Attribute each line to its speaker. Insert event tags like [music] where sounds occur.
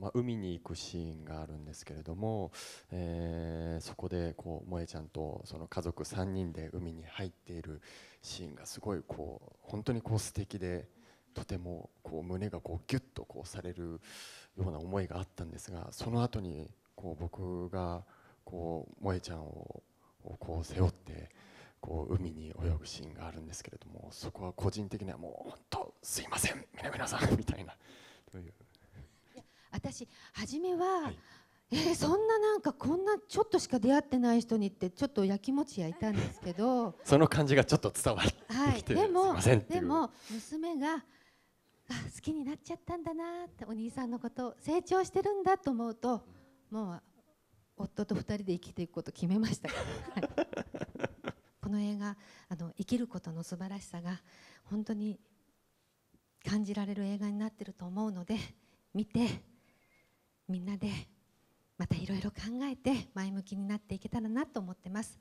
Speaker 1: まあ、海に行くシーンがあるんですけれども、えー、そこでこう萌えちゃんとその家族3人で海に入っているシーンがすごいこう本当にこう素敵でとてもこう胸がこうギュッとこうされるような思いがあったんですがその後にこに僕がこう萌ちゃんをこう背負ってこう海に泳ぐシーンがあるんですけれどもそこは個人的にはもう本当すいません皆さんみたいな
Speaker 2: 初めは、はい、えー、そんななんかこんなちょっとしか出会ってない人にってちょっとやきもち焼いたんですけど
Speaker 3: [laughs] その感じがちょっと伝わってきて、はい、でもで
Speaker 2: も娘が好きになっちゃったんだなってお兄さんのこと成長してるんだと思うともう夫と2人で生きていくこと決めましたから、[laughs] この映画あの生きることの素晴らしさが本当に感じられる映画になってると思うので見て。みんなでまたいろいろ考えて前向きになっていけたらなと思ってます